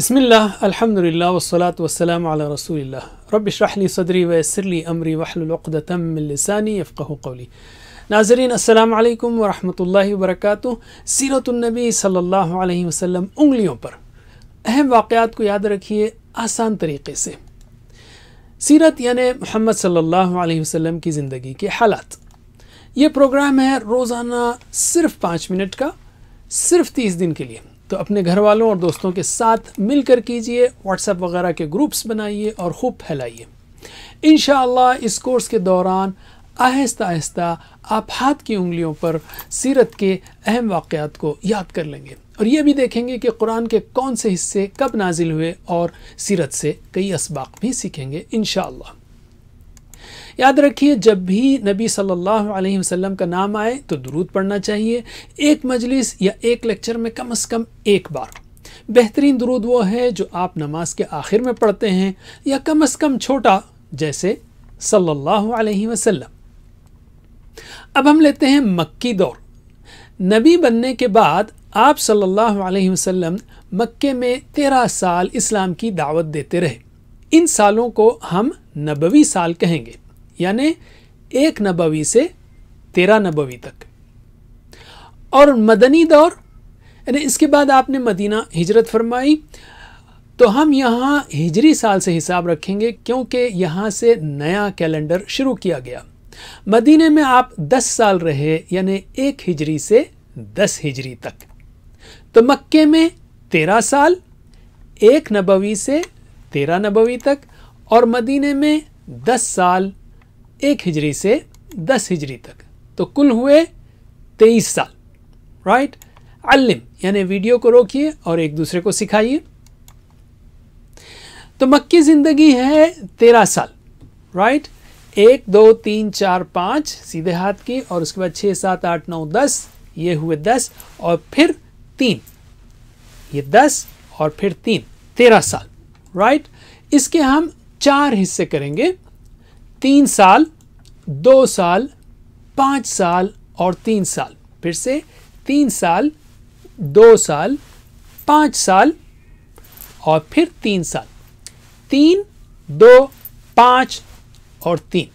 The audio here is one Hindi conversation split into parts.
बसमिल्ल अलहमदिल्ला वसलात वसलम रसूल रबशरली सदरी वसरली अमरी वहलतमलसानी फ़क़ली नाजरीन असलकम वरहमल वरक सीरतनबी सल्ला वसम उंगलियों पर अहम वाक़ात को याद रखिए आसान तरीके से सीरत यानि मोहम्मद सल्ला वसम की ज़िंदगी के हालात ये प्रोग्राम है रोज़ाना सिर्फ़ पाँच मिनट का सिर्फ तीस दिन के लिए तो अपने घर वालों और दोस्तों के साथ मिलकर कीजिए व्हाट्सएप वगैरह के ग्रुप्स बनाइए और ख़ूब फैलाइए इन इस कोर्स के दौरान आहिस्ता आहिस्ता आप हाथ की उंगलियों पर सीरत के अहम वाक़ात को याद कर लेंगे और ये भी देखेंगे कि कुरान के कौन से हिस्से कब नाजिल हुए और सीरत से कई इसबाक भी सीखेंगे इन याद रखिए जब भी नबी सल्लल्लाहु अलैहि वसल्लम का नाम आए तो दुरूद पढ़ना चाहिए एक मजलिस या एक लेक्चर में कम अज़ कम एक बार बेहतरीन दुरूद वो है जो आप नमाज के आखिर में पढ़ते हैं या कम अज़ कम छोटा जैसे सल्लल्लाहु अलैहि वसल्लम अब हम लेते हैं मक्की दौर नबी बनने के बाद आप सल्लल्लाहु अलैहि वसल्लम मक्के में तेरह साल इस्लाम की दावत देते रहे इन सालों को हम नबवी साल कहेंगे यानि एक नबवी से तेरह नबवी तक और मदनी दौर यानी इसके बाद आपने मदीना हिजरत फरमाई तो हम यहाँ हिजरी साल से हिसाब रखेंगे क्योंकि यहाँ से नया कैलेंडर शुरू किया गया मदीने में आप 10 साल रहे यानी एक हिजरी से 10 हिजरी तक तो मक्के में 13 साल एक नबवी से 13 नबवी तक और मदीने में 10 साल एक हिजरी से दस हिजरी तक तो कुल हुए तेईस साल राइट अलिम यानी वीडियो को रोकिए और एक दूसरे को सिखाइए तो मक्की ज़िंदगी है तेरह साल राइट एक दो तीन चार पाँच सीधे हाथ की और उसके बाद छः सात आठ नौ दस ये हुए दस और फिर तीन ये दस और फिर तीन तेरह साल राइट इसके हम चार हिस्से करेंगे तीन साल दो साल पाँच साल और तीन साल फिर से तीन साल दो साल पाँच साल और फिर तीन साल तीन दो पाँच और तीन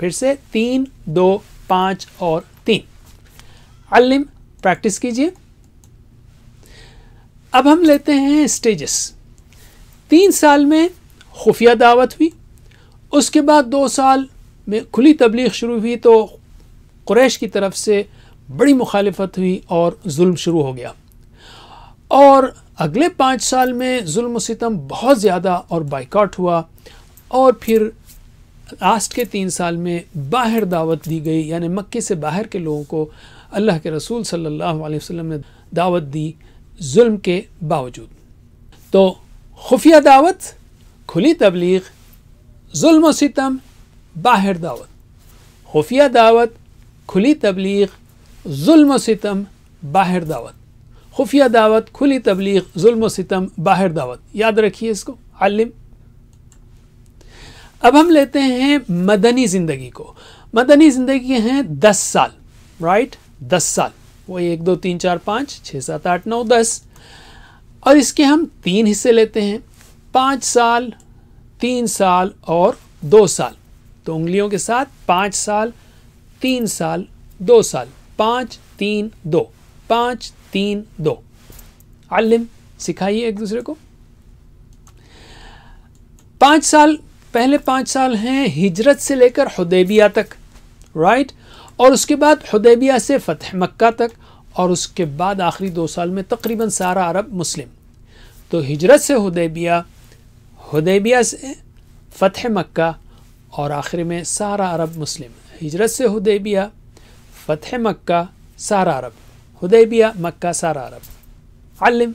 फिर से तीन दो पाँच और तीन अलिम प्रैक्टिस कीजिए अब हम लेते हैं स्टेजेस तीन साल में खुफिया दावत हुई उसके बाद दो साल में खुली तबलीग शुरू हुई तो क्रैश की तरफ से बड़ी मुखालफत हुई और जुल्म शुरू हो गया और अगले पाँच साल में जुल्म सितम बहुत ज़्यादा और बाइकआउट हुआ और फिर लास्ट के तीन साल में बाहर दावत दी गई यानी मक्के से बाहर के लोगों को अल्लाह के रसूल सल्लल्लाहु अलैहि वसल्लम ने दावत दी जुल्म के बावजूद तो खुफिया दावत खुली तबलीग जुल्म सितम बाहर दावत खुफिया दावत खुली तबलीग जुल्म सितम बाहर दावत खुफिया दावत खुली तबलीग जुल्म सितम बाहर दावत याद रखिए इसको आलिम अब हम लेते हैं मदनी ज़िंदगी को मदनी ज़िंदगी हैं दस साल राइट दस साल वो एक दो तीन चार पाँच छः सात आठ नौ दस और इसके हम तीन हिस्से लेते हैं पाँच साल तीन साल और दो साल तो उंगलियों के साथ पाँच साल तीन साल दो साल पाँच तीन दो पाँच तीन दो आलिम सिखाइए एक दूसरे को पाँच साल पहले पाँच साल हैं हिजरत से लेकर हदेबिया तक राइट और उसके बाद हदेबिया से फतेह मक्का तक और उसके बाद आखिरी दो साल में तकरीबन सारा अरब मुस्लिम तो हिजरत से हदेबिया हदेबिया से फ़तह मक्का और आखिर में सारा अरब मुस्लिम हिजरत से हदेबिया फ़तह मक्का सारा अरब हदेबिया मक्का सारा अरब आलिम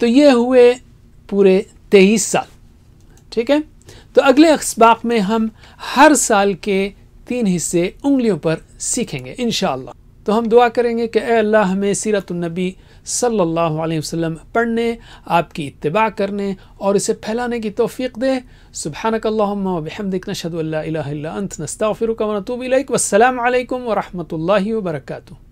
तो ये हुए पूरे तेईस साल ठीक है तो अगले इसबाक में हम हर साल के तीन हिस्से उंगलियों पर सीखेंगे इनशाला तो हम दुआ करेंगे कि अल्लाह हमें सीरतुलनबी सल्लल्लाहु अलैहि वसल्लम पढ़ने आपकी इतबा करने और इसे फैलाने की तोफ़ी दे सुबह बहमदिक नशद वसलम वरहमल वर्का